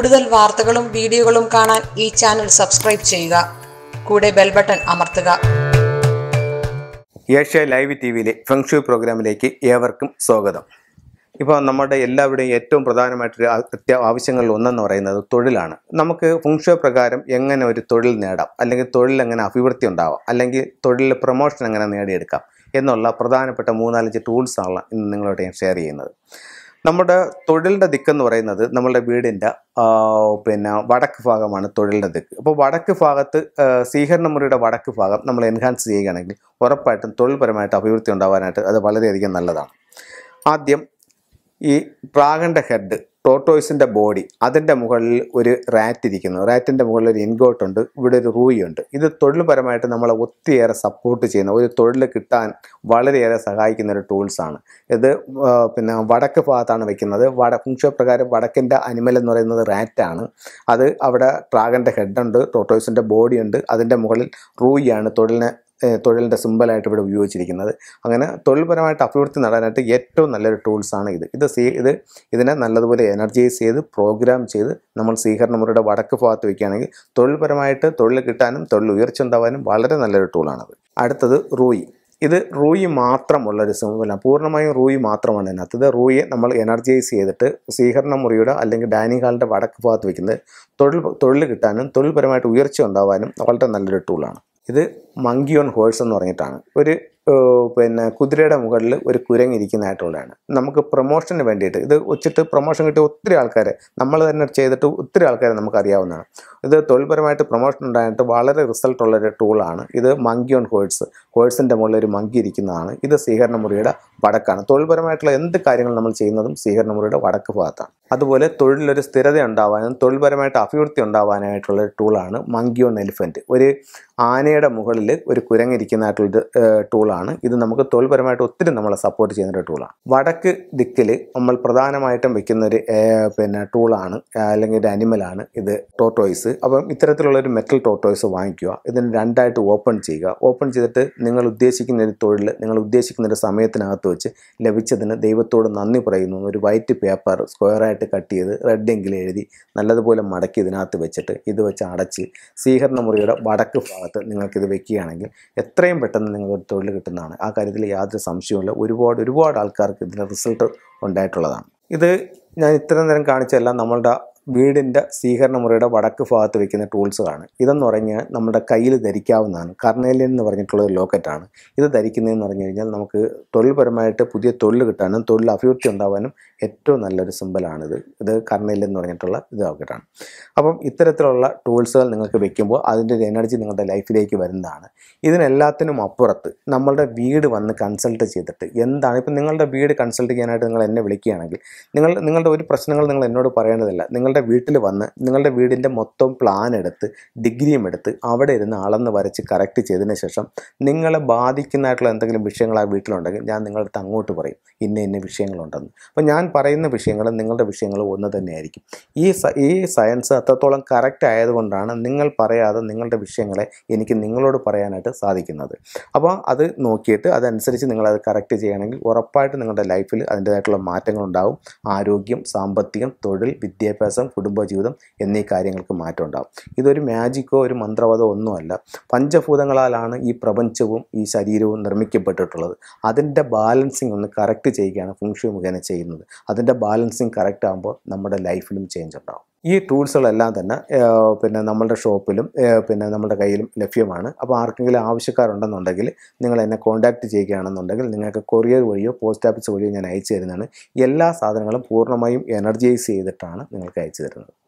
കൂടുതൽ വാർത്തകളും വീഡിയോകളും കാണാൻ ഈ ചാനൽ സബ്സ്ക്രൈബ് ചെയ്യുക കൂടെ ബെൽ ബട്ടൺ അമർത്തുക ഏഷ്യ ലൈവ് ടി വിയിലെ ഫെങ്ഷു പ്രോഗ്രാമിലേക്ക് ഏവർക്കും സ്വാഗതം ഇപ്പോൾ നമ്മുടെ എല്ലാവരുടെയും ഏറ്റവും പ്രധാനമായിട്ടൊരു അത്യ ആവശ്യങ്ങളിൽ ഒന്നെന്ന് പറയുന്നത് തൊഴിലാണ് നമുക്ക് ഫുങ്ഷോ പ്രകാരം എങ്ങനെ ഒരു തൊഴിൽ നേടാം അല്ലെങ്കിൽ തൊഴിൽ എങ്ങനെ അഭിവൃദ്ധി ഉണ്ടാവാം അല്ലെങ്കിൽ തൊഴിലിൽ പ്രൊമോഷൻ എങ്ങനെ നേടിയെടുക്കാം എന്നുള്ള പ്രധാനപ്പെട്ട മൂന്നാലഞ്ച് ടൂൾസാണല്ലോ ഇന്ന് നിങ്ങളോട് ഞാൻ ഷെയർ ചെയ്യുന്നത് നമ്മുടെ തൊഴിലിൻ്റെ ദിക്ക് എന്ന് പറയുന്നത് നമ്മുടെ വീടിൻ്റെ പിന്നെ വടക്ക് ഭാഗമാണ് തൊഴിലിൻ്റെ ദിക്ക് അപ്പോൾ വടക്ക് ഭാഗത്ത് സ്വീകരണ മുറിയുടെ വടക്ക് ഭാഗം നമ്മൾ എൻഹാൻസ് ചെയ്യുകയാണെങ്കിൽ ഉറപ്പായിട്ടും തൊഴിൽപരമായിട്ട് അഭിവൃദ്ധി ഉണ്ടാവാനായിട്ട് അത് വളരെയധികം നല്ലതാണ് ആദ്യം ഈ പ്രാഗൻ്റെ ഹെഡ് ടോർട്ടോയ്സിൻ്റെ ബോഡി അതിൻ്റെ മുകളിൽ ഒരു റാറ്റ് ഇരിക്കുന്നു റാറ്റിൻ്റെ മുകളിൽ ഒരു ഇൻഗോട്ടുണ്ട് ഉണ്ട് ഇവിടെ ഒരു റൂയുണ്ട് ഉണ്ട് ഇത് തൊഴിൽപരമായിട്ട് നമ്മളെ ഒത്തിരിയേറെ സപ്പോർട്ട് ചെയ്യുന്ന ഒരു തൊഴിൽ കിട്ടാൻ വളരെയേറെ സഹായിക്കുന്ന ഒരു ടൂൾസാണ് ഇത് പിന്നെ വടക്ക് ഭാഗത്താണ് വെക്കുന്നത് വട ഫുങ്ഷൻ പ്രകാരം വടക്കിൻ്റെ അനിമൽ എന്ന് പറയുന്നത് റാറ്റാണ് അത് അവിടെ ട്രാഗൻ്റെ ഹെഡുണ്ട് ടോർട്ടോയ്സിൻ്റെ ബോഡി ഉണ്ട് അതിൻ്റെ മുകളിൽ റൂയാണ് തൊഴിലിനെ തൊഴിലിൻ്റെ സിമ്പിളായിട്ട് ഇവിടെ ഉപയോഗിച്ചിരിക്കുന്നത് അങ്ങനെ തൊഴിൽപരമായിട്ട് അഭിവൃദ്ധി നടാനായിട്ട് ഏറ്റവും നല്ലൊരു ടൂൾസാണ് ഇത് ഇത് സീ ഇത് ഇതിനെ നല്ലതുപോലെ എനർജൈസ് ചെയ്ത് പ്രോഗ്രാം ചെയ്ത് നമ്മൾ സ്വീകരണ മുറിയുടെ വടക്ക് ഭാഗത്ത് വയ്ക്കുകയാണെങ്കിൽ തൊഴിൽപരമായിട്ട് തൊഴിൽ കിട്ടാനും തൊഴിൽ ഉയർച്ച ഉണ്ടാവാനും വളരെ നല്ലൊരു ടൂളാണത് അടുത്തത് റൂയി ഇത് റൂയി മാത്രമുള്ളൊരു സിമ്പിളാണ് പൂർണ്ണമായും റൂയി മാത്രമാണ് അതിനകത്ത് ഇത് റൂയെ നമ്മൾ എനർജൈസ് ചെയ്തിട്ട് സ്വീകരണ മുറിയുടെ അല്ലെങ്കിൽ ഡൈനിങ് ഹാളിൻ്റെ വടക്ക് ഭാഗത്ത് വയ്ക്കുന്നത് തൊഴിൽ തൊഴിൽ കിട്ടാനും തൊഴിൽപരമായിട്ട് ഉയർച്ച ഉണ്ടാവാനും വളരെ നല്ലൊരു ടൂളാണ് ഇത് മങ്കി ഓൺ ഹോഴ്സ് എന്ന് പറഞ്ഞിട്ടാണ് ഒരു പിന്നെ കുതിരയുടെ മുകളിൽ ഒരു കുരങ്ങിരിക്കുന്നതായിട്ടുള്ളതാണ് നമുക്ക് പ്രൊമോഷന് വേണ്ടിയിട്ട് ഇത് വെച്ചിട്ട് പ്രൊമോഷൻ കിട്ടിയ ഒത്തിരി ആൾക്കാരെ നമ്മൾ തന്നെ ചെയ്തിട്ട് ഒത്തിരി ആൾക്കാരെ നമുക്കറിയാവുന്നതാണ് ഇത് തൊഴിൽപരമായിട്ട് പ്രൊമോഷൻ ഉണ്ടായിട്ട് വളരെ റിസൾട്ട് ടൂളാണ് ഇത് മങ്കി ഓൺ ഹോഴ്സ് ഹോഴ്സിൻ്റെ മുകളിൽ ഒരു മങ്കി ഇരിക്കുന്നതാണ് ഇത് സ്വീകരണ മുറിയുടെ വടക്കാണ് തൊഴിൽപരമായിട്ടുള്ള എന്ത് കാര്യങ്ങൾ നമ്മൾ ചെയ്യുന്നതും സ്വീകരണമുറിയുടെ വടക്ക് ഭാഗത്താണ് അതുപോലെ തൊഴിലൊരു സ്ഥിരത ഉണ്ടാവാനും തൊഴിൽപരമായിട്ട് അഭിവൃദ്ധി ഉണ്ടാവാനായിട്ടുള്ള ഒരു ടൂളാണ് മങ്കിയോൺ എലിഫൻറ്റ് ഒരു ആനയുടെ മുകളിൽ ഒരു കുരങ്ങിരിക്കുന്നതായിട്ടുള്ള ടൂളാണ് ഇത് നമുക്ക് തൊഴിൽപരമായിട്ട് ഒത്തിരി നമ്മളെ സപ്പോർട്ട് ചെയ്യുന്ന ഒരു ടൂളാണ് വടക്ക് ദിക്കിൽ നമ്മൾ പ്രധാനമായിട്ടും വെക്കുന്ന ഒരു പിന്നെ ടൂളാണ് അല്ലെങ്കിൽ ഒരു അനിമലാണ് ഇത് ടോട്ടോയ്സ് അപ്പം ഇത്തരത്തിലുള്ള ഒരു മെറ്റൽ ടോട്ടോയ്സ് വാങ്ങിക്കുക ഇതിന് രണ്ടായിട്ട് ഓപ്പൺ ചെയ്യുക ഓപ്പൺ ചെയ്തിട്ട് നിങ്ങൾ ഉദ്ദേശിക്കുന്ന ഒരു തൊഴിൽ നിങ്ങൾ ഉദ്ദേശിക്കുന്ന ഒരു സമയത്തിനകത്ത് വെച്ച് ലഭിച്ചതിന് ദൈവത്തോട് നന്ദി പറയുന്നു ഒരു വൈറ്റ് പേപ്പർ സ്ക്വയറായിട്ട് കട്ട് ചെയ്ത് റെഡ് എങ്കിൽ എഴുതി നല്ലതുപോലെ മടക്കി ഇതിനകത്ത് വെച്ചിട്ട് ഇത് വെച്ച് അടച്ച് സ്വീകരണ മുറിയുടെ വടക്ക് ഭാഗത്ത് നിങ്ങൾക്കിത് വെക്കുകയാണെങ്കിൽ എത്രയും പെട്ടെന്ന് നിങ്ങൾക്ക് തൊഴിൽ കിട്ടുന്നതാണ് ആ കാര്യത്തിൽ യാതൊരു സംശയവുമില്ല ഒരുപാട് ഒരുപാട് ആൾക്കാർക്ക് ഇതിൻ്റെ റിസൾട്ട് ഉണ്ടായിട്ടുള്ളതാണ് ഇത് ഞാൻ ഇത്ര നേരം കാണിച്ചല്ല നമ്മളുടെ വീടിൻ്റെ സ്വീകരണ മുറിയുടെ വടക്ക് ഭാഗത്ത് വെക്കുന്ന ടൂൾസാണ് ഇതെന്ന് പറഞ്ഞാൽ നമ്മുടെ കയ്യിൽ ധരിക്കാവുന്നതാണ് കർണേലിയൻ എന്ന് പറഞ്ഞിട്ടുള്ള ഒരു ലോക്കറ്റാണ് ഇത് ധരിക്കുന്നതെന്ന് പറഞ്ഞു കഴിഞ്ഞാൽ നമുക്ക് തൊഴിൽപരമായിട്ട് പുതിയ തൊഴിൽ കിട്ടാനും തൊഴിൽ അഭിവൃദ്ധി ഉണ്ടാവാനും ഏറ്റവും നല്ലൊരു സിമ്പലാണിത് ഇത് കർണേലിയൻ എന്ന് പറഞ്ഞിട്ടുള്ള ഇത് ലോക്കറ്റാണ് അപ്പം ഇത്തരത്തിലുള്ള ടൂൾസുകൾ നിങ്ങൾക്ക് വെക്കുമ്പോൾ അതിൻ്റെ ഒരു എനർജി നിങ്ങളുടെ ലൈഫിലേക്ക് വരുന്നതാണ് ഇതിനെല്ലാത്തിനും അപ്പുറത്ത് നമ്മളുടെ വീട് വന്ന് കൺസൾട്ട് ചെയ്തിട്ട് എന്താണ് ഇപ്പം നിങ്ങളുടെ വീട് കൺസൾട്ട് ചെയ്യാനായിട്ട് നിങ്ങൾ എന്നെ വിളിക്കുകയാണെങ്കിൽ നിങ്ങൾ നിങ്ങളുടെ ഒരു പ്രശ്നങ്ങൾ നിങ്ങൾ എന്നോട് പറയേണ്ടതില്ല നിങ്ങളുടെ നിങ്ങളുടെ വീട്ടിൽ വന്ന് നിങ്ങളുടെ വീടിൻ്റെ മൊത്തം പ്ലാൻ എടുത്ത് ഡിഗ്രിയും എടുത്ത് അവിടെ ഇരുന്ന് അളന്ന് വരച്ച് കറക്റ്റ് ചെയ്തതിന് ശേഷം നിങ്ങളെ ബാധിക്കുന്നതായിട്ടുള്ള എന്തെങ്കിലും വിഷയങ്ങൾ ആ വീട്ടിലുണ്ടെങ്കിൽ ഞാൻ നിങ്ങളുടെ അങ്ങോട്ട് പറയും ഇന്ന ഇന്ന വിഷയങ്ങളുണ്ടെന്ന് അപ്പോൾ ഞാൻ പറയുന്ന വിഷയങ്ങളും നിങ്ങളുടെ വിഷയങ്ങളും ഒന്ന് തന്നെയായിരിക്കും ഈ ഈ സയൻസ് അത്രത്തോളം കറക്റ്റ് ആയതുകൊണ്ടാണ് നിങ്ങൾ പറയാതെ നിങ്ങളുടെ വിഷയങ്ങളെ എനിക്ക് നിങ്ങളോട് പറയാനായിട്ട് സാധിക്കുന്നത് അപ്പോൾ അത് നോക്കിയിട്ട് അതനുസരിച്ച് നിങ്ങളത് കറക്റ്റ് ചെയ്യുകയാണെങ്കിൽ ഉറപ്പായിട്ട് നിങ്ങളുടെ ലൈഫിൽ അതിൻ്റേതായിട്ടുള്ള മാറ്റങ്ങളുണ്ടാവും ആരോഗ്യം സാമ്പത്തികം തൊഴിൽ വിദ്യാഭ്യാസ വിദ്യാഭ്യാസം കുടുംബജീവിതം എന്നീ കാര്യങ്ങൾക്ക് മാറ്റം ഉണ്ടാകും ഇതൊരു മാജിക്കോ ഒരു മന്ത്രവാദോ ഒന്നുമല്ല പഞ്ചഭൂതങ്ങളാലാണ് ഈ പ്രപഞ്ചവും ഈ ശരീരവും നിർമ്മിക്കപ്പെട്ടിട്ടുള്ളത് അതിൻ്റെ ബാലൻസിങ് ഒന്ന് കറക്റ്റ് ചെയ്യുകയാണ് ഫുങ്ഷു മുഖേന ചെയ്യുന്നത് അതിൻ്റെ ബാലൻസിങ് കറക്റ്റ് ആകുമ്പോൾ നമ്മുടെ ലൈഫിലും ചേഞ്ച് ഉണ്ടാകും ഈ ടൂൾസുകളെല്ലാം തന്നെ പിന്നെ നമ്മളുടെ ഷോപ്പിലും പിന്നെ നമ്മുടെ കയ്യിലും ലഭ്യമാണ് അപ്പോൾ ആർക്കെങ്കിലും ആവശ്യക്കാരുണ്ടെന്നുണ്ടെങ്കിൽ നിങ്ങൾ എന്നെ കോൺടാക്റ്റ് ചെയ്യുകയാണെന്നുണ്ടെങ്കിൽ നിങ്ങൾക്ക് കൊറിയർ വഴിയോ പോസ്റ്റ് ഓഫീസ് വഴിയോ ഞാൻ അയച്ചു തരുന്നതാണ് എല്ലാ സാധനങ്ങളും പൂർണ്ണമായും എനർജൈസ് ചെയ്തിട്ടാണ് നിങ്ങൾക്ക് അയച്ചു തരുന്നത്